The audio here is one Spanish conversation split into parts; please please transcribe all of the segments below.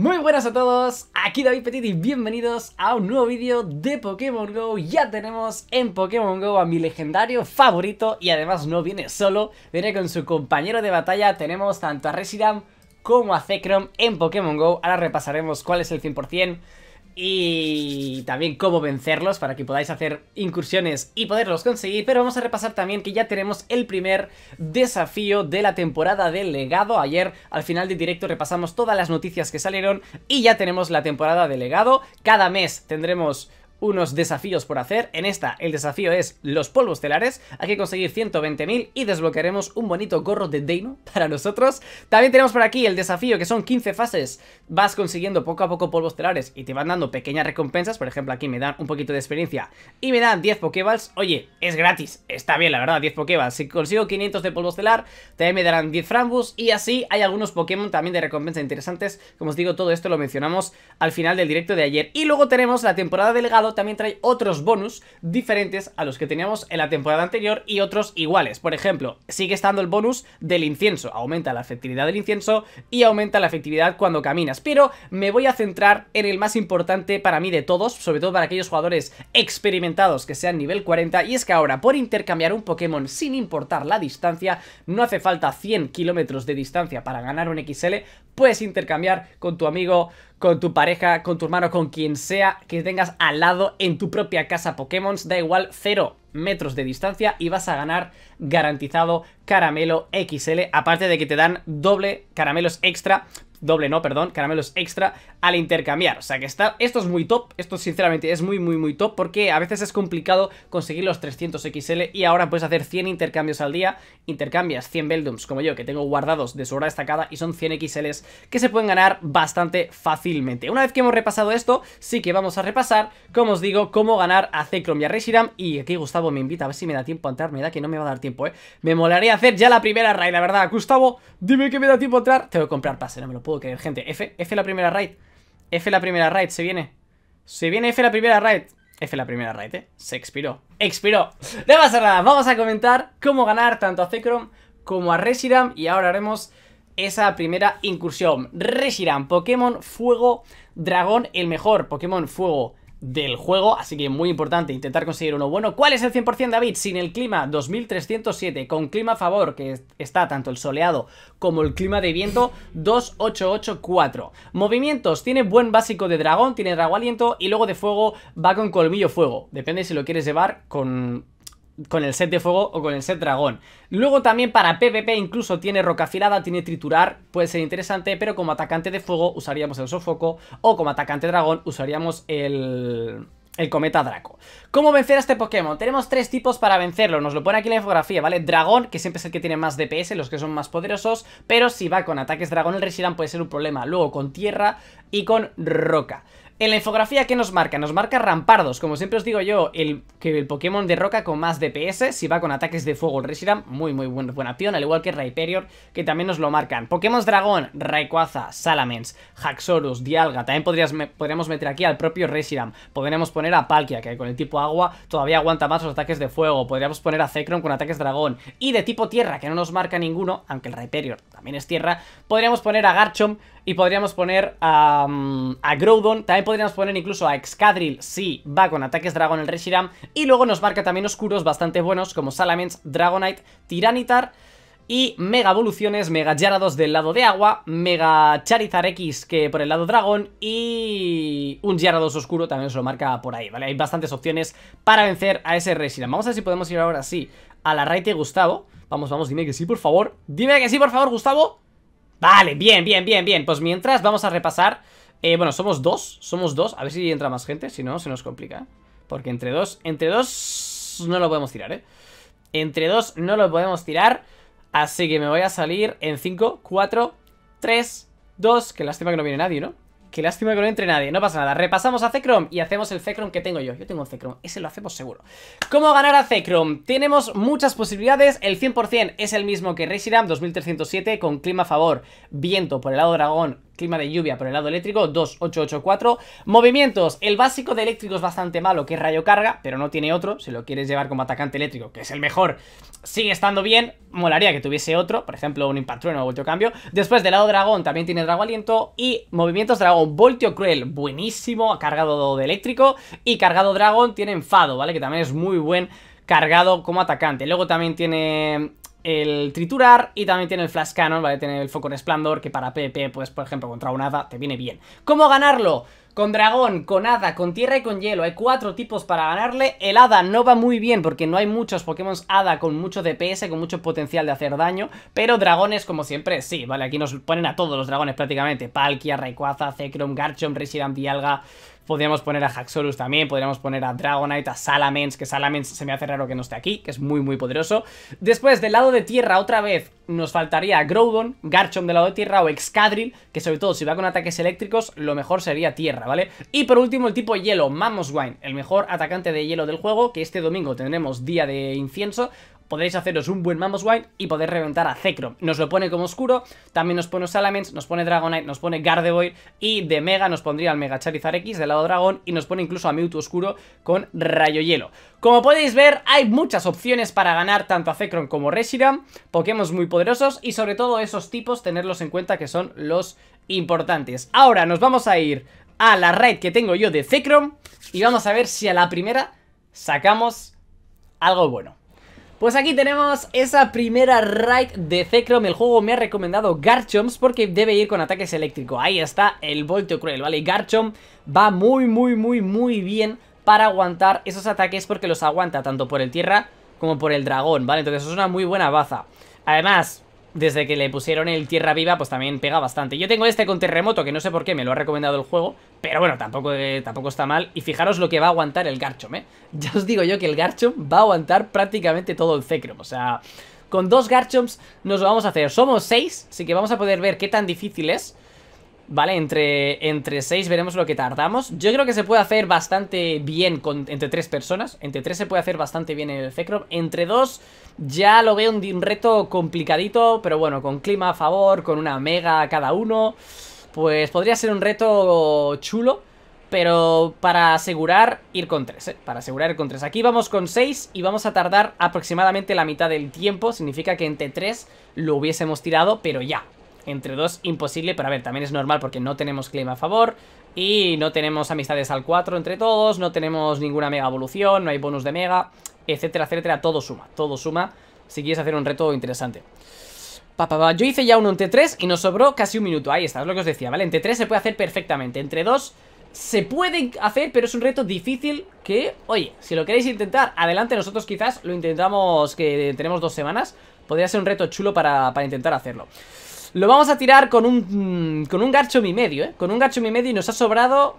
Muy buenas a todos, aquí David Petit y bienvenidos a un nuevo vídeo de Pokémon GO Ya tenemos en Pokémon GO a mi legendario favorito y además no viene solo Viene con su compañero de batalla, tenemos tanto a Residam como a Zekrom en Pokémon GO Ahora repasaremos cuál es el 100% y también cómo vencerlos para que podáis hacer incursiones y poderlos conseguir. Pero vamos a repasar también que ya tenemos el primer desafío de la temporada del legado. Ayer al final del directo repasamos todas las noticias que salieron y ya tenemos la temporada de legado. Cada mes tendremos unos desafíos por hacer. En esta el desafío es los polvos estelares. Hay que conseguir 120.000 y desbloquearemos un bonito gorro de Deino para nosotros. También tenemos por aquí el desafío que son 15 fases. Vas consiguiendo poco a poco polvos estelares y te van dando pequeñas recompensas. Por ejemplo, aquí me dan un poquito de experiencia y me dan 10 Pokéballs. Oye, es gratis. Está bien, la verdad, 10 Pokéballs. Si consigo 500 de polvo estelar, también me darán 10 Frambus y así hay algunos Pokémon también de recompensa interesantes. Como os digo, todo esto lo mencionamos al final del directo de ayer. Y luego tenemos la temporada del también trae otros bonus diferentes a los que teníamos en la temporada anterior y otros iguales. Por ejemplo, sigue estando el bonus del incienso, aumenta la efectividad del incienso y aumenta la efectividad cuando caminas, pero me voy a centrar en el más importante para mí de todos, sobre todo para aquellos jugadores experimentados que sean nivel 40, y es que ahora por intercambiar un Pokémon sin importar la distancia, no hace falta 100 kilómetros de distancia para ganar un XL, puedes intercambiar con tu amigo con tu pareja, con tu hermano, con quien sea que tengas al lado en tu propia casa Pokémon, da igual, 0 metros de distancia y vas a ganar garantizado caramelo XL, aparte de que te dan doble caramelos extra doble no, perdón, caramelos extra al intercambiar. O sea que está, esto es muy top, esto sinceramente es muy muy muy top porque a veces es complicado conseguir los 300 XL y ahora puedes hacer 100 intercambios al día, intercambias 100 Beldums como yo que tengo guardados de su hora destacada y son 100 XLs que se pueden ganar bastante fácilmente. Una vez que hemos repasado esto, sí que vamos a repasar, como os digo, cómo ganar a Zekrom y a Reshiram y aquí Gustavo me invita a ver si me da tiempo a entrar, me da que no me va a dar tiempo, eh. Me molaría hacer ya la primera raid, la verdad. Gustavo, dime que me da tiempo a entrar, tengo que comprar pase, no me lo puedo que gente. F, F la primera raid. F la primera raid, se viene. Se viene F la primera raid. F la primera raid, ¿eh? Se expiró. ¡Expiró! No pasa nada, vamos a comentar cómo ganar tanto a Zekrom como a Reshiram y ahora haremos esa primera incursión. Reshiram, Pokémon Fuego Dragón, el mejor Pokémon Fuego del juego, así que muy importante intentar conseguir uno bueno. ¿Cuál es el 100% David? Sin el clima 2307, con clima a favor, que está tanto el soleado como el clima de viento 2884. Movimientos, tiene buen básico de dragón, tiene drago aliento y luego de fuego va con colmillo fuego. Depende si lo quieres llevar con con el set de fuego o con el set dragón. Luego también para PvP incluso tiene roca afilada, tiene triturar, puede ser interesante, pero como atacante de fuego usaríamos el sofoco o como atacante dragón usaríamos el... El cometa Draco. ¿Cómo vencer a este Pokémon? Tenemos tres tipos para vencerlo. Nos lo pone aquí la infografía, ¿vale? Dragón, que siempre es el que tiene más DPS, los que son más poderosos. Pero si va con ataques dragón, el Reshiram puede ser un problema. Luego con tierra y con roca. En la infografía, ¿qué nos marca? Nos marca Rampardos, como siempre os digo yo, el, que el Pokémon de roca con más DPS, si va con ataques de fuego Reshiram, muy muy buena, buena opción, al igual que Rhyperior, que también nos lo marcan. Pokémon Dragón, Rayquaza, Salamence, Haxorus, Dialga, también podríamos meter aquí al propio Reshiram, podríamos poner a Palkia, que con el tipo agua todavía aguanta más los ataques de fuego, podríamos poner a Zekrom con ataques dragón, y de tipo tierra, que no nos marca ninguno, aunque el Rhyperior también es tierra, podríamos poner a Garchomp y podríamos poner a, mm, a Groudon, también podríamos poner incluso a Excadrill si va con ataques dragón el Reshiram. Y luego nos marca también oscuros bastante buenos como Salamence, Dragonite, Tiranitar y Mega Evoluciones, Mega Gyarados del lado de agua, Mega Charizard X que por el lado dragón y un Yarados oscuro también se lo marca por ahí, ¿vale? Hay bastantes opciones para vencer a ese Reshiram. Vamos a ver si podemos ir ahora sí a la Raite, Gustavo. Vamos, vamos, dime que sí, por favor. Dime que sí, por favor, Gustavo. Vale, bien, bien, bien, bien. Pues mientras vamos a repasar eh, bueno, somos dos, somos dos. A ver si entra más gente, si no, se nos complica. ¿eh? Porque entre dos, entre dos no lo podemos tirar, ¿eh? Entre dos no lo podemos tirar. Así que me voy a salir en 5, 4, 3, 2. Qué lástima que no viene nadie, ¿no? Qué lástima que no entre nadie, no pasa nada. Repasamos a Zekrom y hacemos el Zekrom que tengo yo. Yo tengo un Zekrom, ese lo hacemos seguro. ¿Cómo ganar a Zekrom? Tenemos muchas posibilidades. El 100% es el mismo que Reshiram 2307 con clima a favor, viento por el lado dragón, clima de lluvia por el lado eléctrico, 2884. Movimientos, el básico de eléctrico es bastante malo, que es rayo carga, pero no tiene otro. Si lo quieres llevar como atacante eléctrico, que es el mejor, sigue estando bien. Molaría que tuviese otro, por ejemplo, un impactrueno o otro cambio. Después del lado dragón también tiene drago aliento y movimientos dragón, voltio cruel, buenísimo, cargado de eléctrico y cargado dragón tiene enfado, ¿vale? Que también es muy buen cargado como atacante. Luego también tiene el triturar y también tiene el flash cannon, ¿vale? Tiene el foco en que para PP, pues por ejemplo contra un hada te viene bien. ¿Cómo ganarlo? Con dragón, con hada, con tierra y con hielo. Hay cuatro tipos para ganarle. El hada no va muy bien porque no hay muchos Pokémon hada con mucho DPS, con mucho potencial de hacer daño. Pero dragones, como siempre, sí, ¿vale? Aquí nos ponen a todos los dragones prácticamente. Palkia, Rayquaza, Zekrom, Garchomp, Reshiram, Dialga, Podríamos poner a Haxorus también, podríamos poner a Dragonite, a Salamence, que Salamence se me hace raro que no esté aquí, que es muy muy poderoso. Después, del lado de tierra, otra vez, nos faltaría Groudon, Garchomp del lado de tierra o Excadrill, que sobre todo si va con ataques eléctricos, lo mejor sería tierra, ¿vale? Y por último, el tipo hielo, Mamoswine, el mejor atacante de hielo del juego, que este domingo tendremos día de incienso, podréis haceros un buen Mamoswine y poder reventar a Zekrom. Nos lo pone como oscuro, también nos pone Salamence, nos pone Dragonite, nos pone Gardevoir y de Mega nos pondría al Mega Charizard X del lado dragón y nos pone incluso a Mewtwo oscuro con Rayo Hielo. Como podéis ver, hay muchas opciones para ganar tanto a Zekrom como Reshiram, Pokémon muy poderosos y sobre todo esos tipos tenerlos en cuenta que son los importantes. Ahora nos vamos a ir a la raid que tengo yo de Zekrom y vamos a ver si a la primera sacamos algo bueno. Pues aquí tenemos esa primera raid de Zekrom. El juego me ha recomendado Garchomps porque debe ir con ataques eléctricos. Ahí está el Volteo Cruel, ¿vale? Y Garchomp va muy, muy, muy, muy bien para aguantar esos ataques porque los aguanta tanto por el tierra como por el dragón, ¿vale? Entonces es una muy buena baza. Además, desde que le pusieron el Tierra Viva, pues también pega bastante. Yo tengo este con Terremoto, que no sé por qué, me lo ha recomendado el juego, pero bueno, tampoco, eh, tampoco está mal. Y fijaros lo que va a aguantar el Garchomp, ¿eh? Ya os digo yo que el Garchomp va a aguantar prácticamente todo el Zekrom, o sea... Con dos Garchomps nos lo vamos a hacer. Somos seis, así que vamos a poder ver qué tan difícil es. ¿vale? Entre, entre seis veremos lo que tardamos. Yo creo que se puede hacer bastante bien con, entre tres personas. Entre tres se puede hacer bastante bien el Zekrom. Entre dos ya lo veo un, reto complicadito, pero bueno, con clima a favor, con una mega cada uno, pues podría ser un reto chulo. Pero para asegurar ir con tres. ¿eh? Para asegurar ir con 3. Aquí vamos con 6 y vamos a tardar aproximadamente la mitad del tiempo. Significa que entre 3 lo hubiésemos tirado, pero ya. Entre 2 imposible, pero a ver, también es normal porque no tenemos clima a favor. Y no tenemos amistades al 4 entre todos, no tenemos ninguna mega evolución, no hay bonus de mega etcétera, etcétera. Todo suma, todo suma si quieres hacer un reto interesante. Yo hice ya uno en T3 y nos sobró casi un minuto. Ahí está, es lo que os decía, ¿vale? En T3 se puede hacer perfectamente. Entre dos se puede hacer, pero es un reto difícil que, oye, si lo queréis intentar, adelante. Nosotros quizás lo intentamos que tenemos dos semanas. Podría ser un reto chulo para, intentar hacerlo. Lo vamos a tirar con un, con un medio, ¿eh? Con un garcho mi medio y nos ha sobrado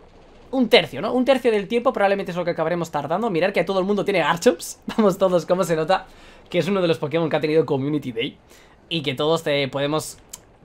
un tercio, ¿no? Un tercio del tiempo probablemente es lo que acabaremos tardando. Mirar que todo el mundo tiene Garchoms. Vamos todos, como se nota que es uno de los Pokémon que ha tenido Community Day. Y que todos te podemos...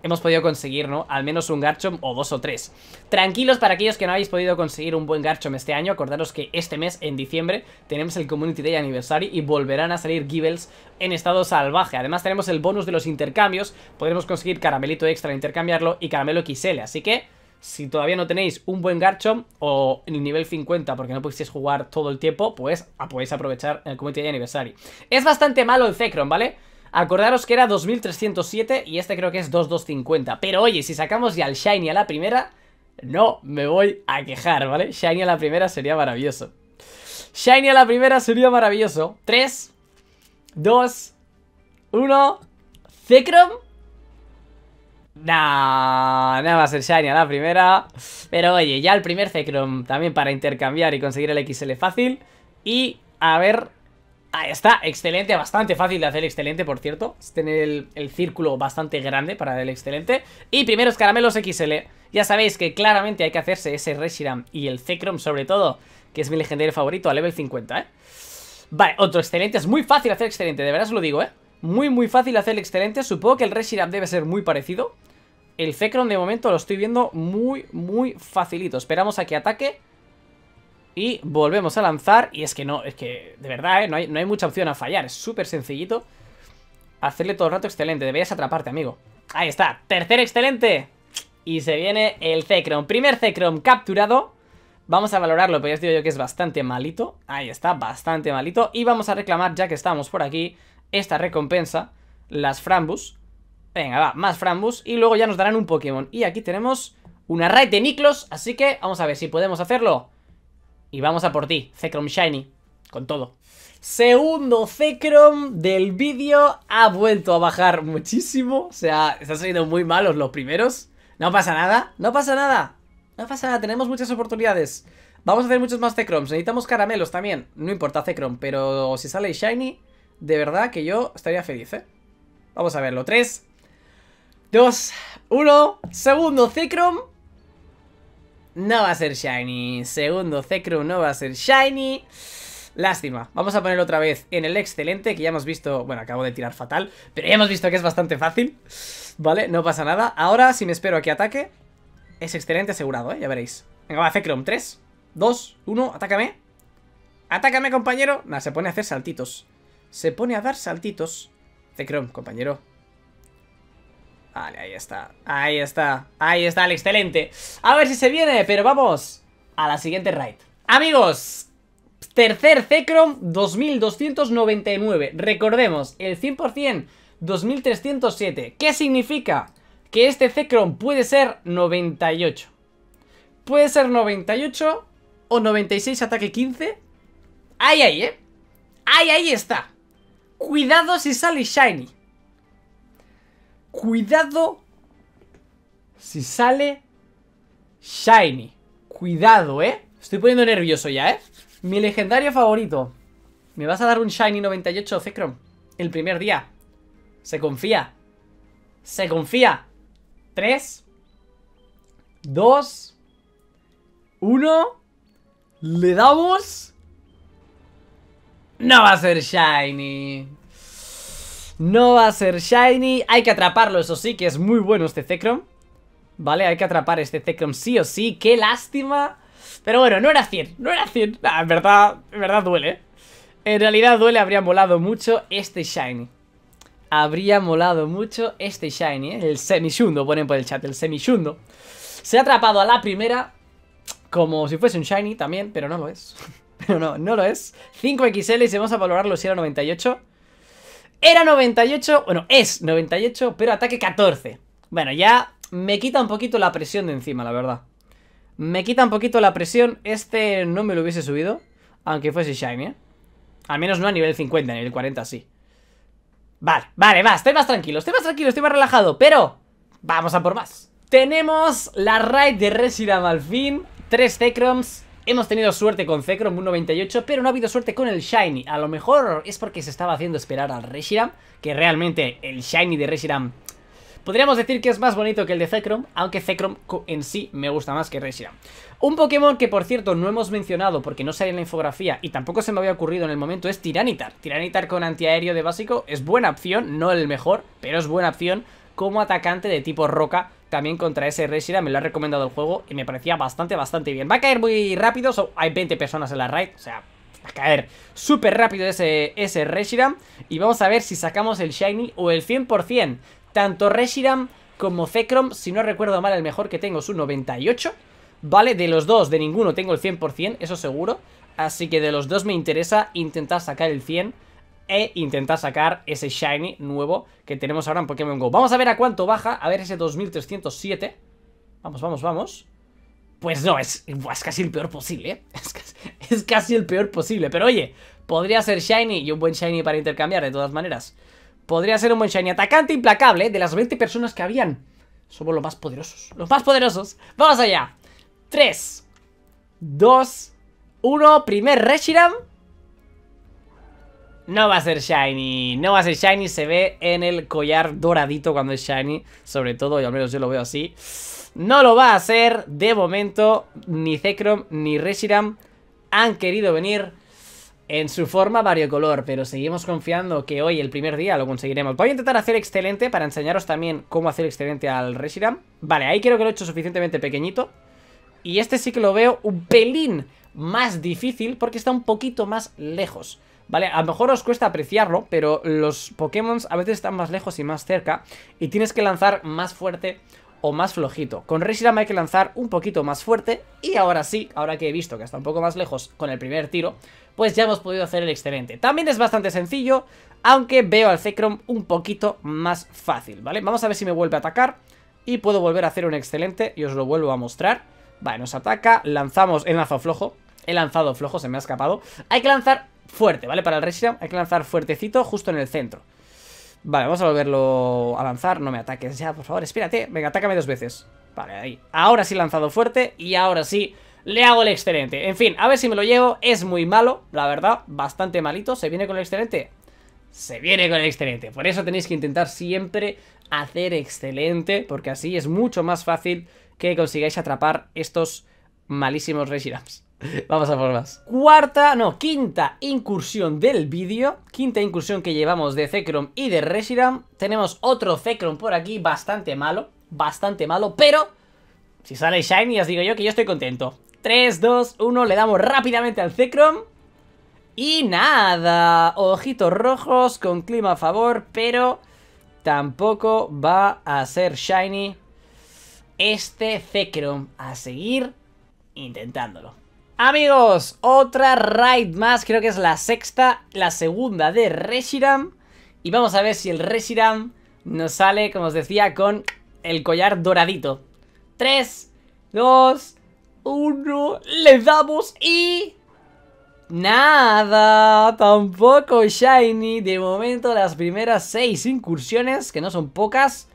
Hemos podido conseguir, ¿no? Al menos un Garchomp o dos o tres. Tranquilos para aquellos que no habéis podido conseguir un buen Garchomp este año. Acordaros que este mes, en diciembre, tenemos el Community Day Anniversary y volverán a salir Gibles en estado salvaje. Además tenemos el bonus de los intercambios. Podremos conseguir caramelito extra intercambiarlo y caramelo XL. Así que si todavía no tenéis un buen Garchomp o en el nivel 50 porque no pudisteis jugar todo el tiempo, pues ah, podéis aprovechar el comité de aniversario. Es bastante malo el Zekrom, ¿vale? Acordaros que era 2307 y este creo que es 2250. Pero oye, si sacamos ya el Shiny a la primera, no me voy a quejar, ¿vale? Shiny a la primera sería maravilloso. Shiny a la primera sería maravilloso. 3, 2, 1... Zekrom Nah, nada va a ser Shiny a la primera. Pero oye, ya el primer Zekrom también para intercambiar y conseguir el XL fácil. Y a ver... Ahí está, excelente, bastante fácil de hacer excelente, por cierto. Es tener el, círculo bastante grande para el excelente. Y primeros caramelos XL. Ya sabéis que claramente hay que hacerse ese Reshiram y el Zekrom sobre todo, que es mi legendario favorito a level 50, ¿eh? Vale, otro excelente, es muy fácil hacer excelente, de verdad os lo digo, ¿eh? Muy, muy fácil hacer el excelente. Supongo que el Reshiram debe ser muy parecido. El cecron de momento lo estoy viendo muy, muy facilito. Esperamos a que ataque. Y volvemos a lanzar. Y es que no, es que de verdad, ¿eh? no, hay, mucha opción a fallar. Es súper sencillito. Hacerle todo el rato excelente. Deberías atraparte, amigo. Ahí está. Tercer excelente. Y se viene el cecron Primer cecron capturado. Vamos a valorarlo, pero ya os digo yo que es bastante malito. Ahí está, bastante malito. Y vamos a reclamar, ya que estamos por aquí, esta recompensa, las Frambus. Venga, va, más Frambus y luego ya nos darán un Pokémon. Y aquí tenemos una raid de Niklos, así que vamos a ver si podemos hacerlo. Y vamos a por ti, Zekrom Shiny, con todo. Segundo Zekrom del vídeo, ha vuelto a bajar muchísimo. O sea, están salido muy malos los primeros. No pasa nada, no pasa nada. No pasa nada, tenemos muchas oportunidades. Vamos a hacer muchos más Zekroms, necesitamos caramelos también. No importa Zekrom, pero si sale Shiny de verdad que yo estaría feliz, ¿eh? Vamos a verlo. 3, 2, 1. Segundo Zekrom. No va a ser Shiny. Segundo Zekrom no va a ser Shiny. Lástima. Vamos a poner otra vez en el excelente, que ya hemos visto... Bueno, acabo de tirar fatal, pero ya hemos visto que es bastante fácil. Vale, no pasa nada. Ahora, si me espero a que ataque, es excelente asegurado, ¿eh? Ya veréis. Venga, va, Zekrom. 3, 2, 1, atácame. Atácame, compañero. Nada, se pone a hacer saltitos se pone a dar saltitos. Zekrom, compañero. Vale, ahí está. Ahí está. Ahí está el excelente. A ver si se viene, pero vamos a la siguiente raid. Amigos, tercer Zekrom 2299. Recordemos, el 100% 2307. ¿Qué significa? Que este Zekrom puede ser 98. Puede ser 98 o 96 ataque 15. Ahí, ahí, ¿eh? Ahí, ahí está. Cuidado si sale Shiny. Cuidado si sale Shiny. Cuidado, ¿eh? Estoy poniendo nervioso ya, ¿eh? Mi legendario favorito. ¿Me vas a dar un Shiny 98 Zekrom? El primer día. Se confía. Se confía. Tres Dos Uno Le damos no va a ser Shiny. No va a ser Shiny. Hay que atraparlo, eso sí, que es muy bueno este Zekrom. Vale, hay que atrapar este Zekrom sí o sí. ¡Qué lástima! Pero bueno, no era 100, no era 100. Ah, en verdad, en verdad duele. En realidad duele, habría molado mucho este Shiny. Habría molado mucho este Shiny, ¿eh? El semishundo, ponen por el chat, el semishundo. Se ha atrapado a la primera, como si fuese un Shiny también, pero no lo es. Pero no, no lo es. 5XL y vamos a valorarlo si era 98. Era 98, bueno, es 98, pero ataque 14. Bueno, ya me quita un poquito la presión de encima, la verdad. Me quita un poquito la presión. Este no me lo hubiese subido, aunque fuese Shiny, ¿eh? Al menos no a nivel 50, a nivel 40 sí. Vale, vale, va, estoy más tranquilo, estoy más tranquilo, estoy más relajado, pero... Vamos a por más. Tenemos la raid de Resident al fin, 3 Zekroms, Hemos tenido suerte con Zekrom, 198, pero no ha habido suerte con el Shiny. A lo mejor es porque se estaba haciendo esperar al Reshiram, que realmente el Shiny de Reshiram... Podríamos decir que es más bonito que el de Zekrom, aunque Zekrom en sí me gusta más que Reshiram. Un Pokémon que, por cierto, no hemos mencionado porque no sale en la infografía y tampoco se me había ocurrido en el momento es Tiranitar. Tiranitar con antiaéreo de básico es buena opción, no el mejor, pero es buena opción como atacante de tipo roca también contra ese Reshiram, me lo ha recomendado el juego y me parecía bastante, bastante bien. Va a caer muy rápido, hay 20 personas en la raid, o sea, va a caer súper rápido ese, ese Reshiram. Y vamos a ver si sacamos el Shiny o el 100%. Tanto Reshiram como Zekrom, si no recuerdo mal, el mejor que tengo es un 98. ¿Vale? De los dos, de ninguno tengo el 100%, eso seguro. Así que de los dos me interesa intentar sacar el 100% e intentar sacar ese Shiny nuevo que tenemos ahora en Pokémon GO. Vamos a ver a cuánto baja, a ver ese 2307. Vamos, vamos, vamos. Pues no, es, es casi el peor posible, ¿eh? es, casi, es casi el peor posible. Pero oye, podría ser Shiny y un buen Shiny para intercambiar, de todas maneras. Podría ser un buen Shiny atacante implacable de las 20 personas que habían. Somos los más poderosos. Los más poderosos. Vamos allá. 3, 2, 1. Primer Reshiram. No va a ser shiny, no va a ser shiny, se ve en el collar doradito cuando es shiny, sobre todo, y al menos yo lo veo así. No lo va a ser, de momento, ni Zekrom ni Reshiram han querido venir en su forma variocolor, pero seguimos confiando que hoy, el primer día, lo conseguiremos. Voy a intentar hacer excelente para enseñaros también cómo hacer excelente al Reshiram. Vale, ahí creo que lo he hecho suficientemente pequeñito. Y este sí que lo veo un pelín más difícil porque está un poquito más lejos. ¿vale? A lo mejor os cuesta apreciarlo, pero los Pokémon a veces están más lejos y más cerca y tienes que lanzar más fuerte o más flojito. Con Reshiram hay que lanzar un poquito más fuerte y ahora sí, ahora que he visto que está un poco más lejos con el primer tiro, pues ya hemos podido hacer el excelente. También es bastante sencillo, aunque veo al Zekrom un poquito más fácil, ¿vale? Vamos a ver si me vuelve a atacar y puedo volver a hacer un excelente y os lo vuelvo a mostrar. Vale, nos ataca, lanzamos el lanzado flojo, he lanzado flojo, se me ha escapado. Hay que lanzar fuerte, ¿vale? Para el Reshiram hay que lanzar fuertecito justo en el centro. Vale, vamos a volverlo a lanzar. No me ataques ya, por favor, espérate. Venga, atácame dos veces. Vale, ahí. Ahora sí lanzado fuerte y ahora sí le hago el excelente. En fin, a ver si me lo llevo. Es muy malo, la verdad. Bastante malito. ¿Se viene con el excelente? Se viene con el excelente. Por eso tenéis que intentar siempre hacer excelente. Porque así es mucho más fácil que consigáis atrapar estos malísimos Reshirams. Vamos a por más. Cuarta, no, quinta incursión del vídeo. Quinta incursión que llevamos de Zekrom y de Reshiram. Tenemos otro Zekrom por aquí, bastante malo. Bastante malo, pero... Si sale Shiny, os digo yo que yo estoy contento. 3, 2, 1, le damos rápidamente al Zekrom. Y nada, ojitos rojos con clima a favor, pero tampoco va a ser Shiny este Zekrom. A seguir intentándolo. Amigos, otra raid más, creo que es la sexta, la segunda de Reshiram. Y vamos a ver si el Reshiram nos sale, como os decía, con el collar doradito. 3, 2, 1, le damos y... Nada, tampoco Shiny. De momento las primeras 6 incursiones, que no son pocas.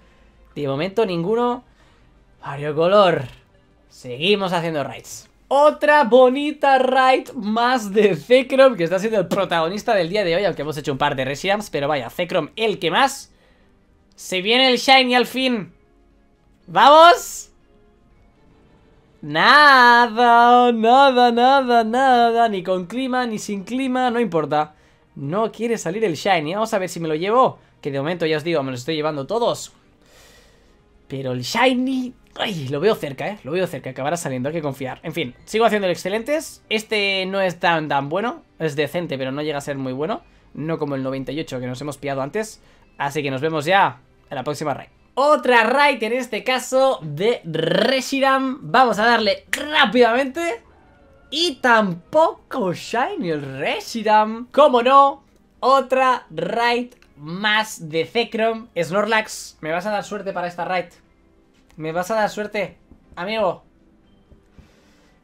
De momento ninguno. Vario color. Seguimos haciendo raids. Otra bonita raid más de Zekrom, que está siendo el protagonista del día de hoy, aunque hemos hecho un par de Residams, pero vaya, Zekrom el que más. Se viene el Shiny al fin. ¡Vamos! Nada, nada, nada, nada, ni con clima, ni sin clima, no importa. No quiere salir el Shiny, vamos a ver si me lo llevo, que de momento ya os digo, me lo estoy llevando todos. Pero el Shiny Ay, lo veo cerca, ¿eh? Lo veo cerca, acabará saliendo, hay que confiar. En fin, sigo haciendo excelentes. Este no es tan, tan bueno. Es decente, pero no llega a ser muy bueno. No como el 98 que nos hemos pillado antes. Así que nos vemos ya en la próxima raid. Otra raid, en este caso, de Reshiram. Vamos a darle rápidamente. Y tampoco Shiny el Reshiram. Como no, otra raid más de Zekrom. Snorlax, me vas a dar suerte para esta raid. Me vas a dar suerte, amigo.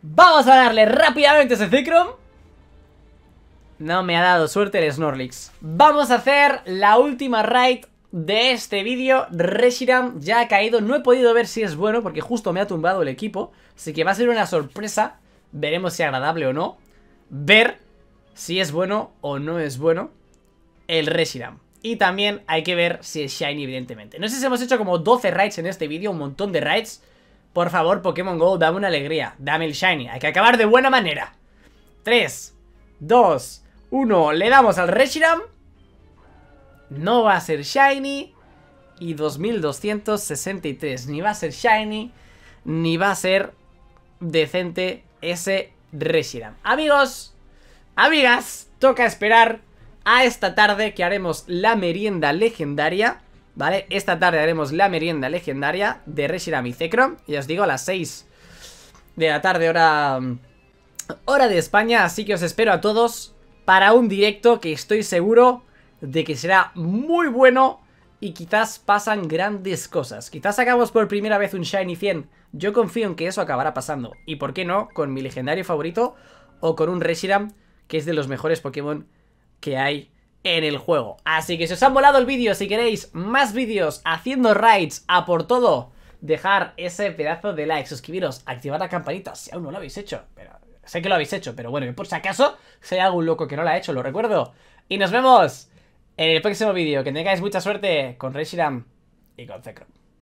Vamos a darle rápidamente ese Zicrom! No me ha dado suerte el Snorlax. Vamos a hacer la última raid de este vídeo. Reshiram ya ha caído. No he podido ver si es bueno porque justo me ha tumbado el equipo. Así que va a ser una sorpresa. Veremos si es agradable o no. Ver si es bueno o no es bueno el Reshiram. Y también hay que ver si es Shiny, evidentemente. No sé si hemos hecho como 12 raids en este vídeo, un montón de raids. Por favor, Pokémon GO, dame una alegría. Dame el Shiny. Hay que acabar de buena manera. 3, 2, 1. Le damos al Reshiram. No va a ser Shiny. Y 2263. Ni va a ser Shiny. Ni va a ser decente ese Reshiram. Amigos, amigas, toca esperar a esta tarde que haremos la merienda legendaria. ¿Vale? Esta tarde haremos la merienda legendaria de Reshiram y Zekrom. Y os digo, a las 6 de la tarde, hora, hora de España. Así que os espero a todos para un directo que estoy seguro de que será muy bueno y quizás pasan grandes cosas. Quizás sacamos por primera vez un Shiny 100. Yo confío en que eso acabará pasando. Y por qué no, con mi legendario favorito o con un Reshiram, que es de los mejores Pokémon que hay en el juego. Así que si os han volado el vídeo, si queréis más vídeos haciendo raids a por todo, dejar ese pedazo de like, suscribiros, activar la campanita si aún no lo habéis hecho. Pero, sé que lo habéis hecho, pero bueno, por si acaso, si hay algún loco que no lo ha hecho, lo recuerdo. Y nos vemos en el próximo vídeo. Que tengáis mucha suerte con Reshiram y con Zekrom.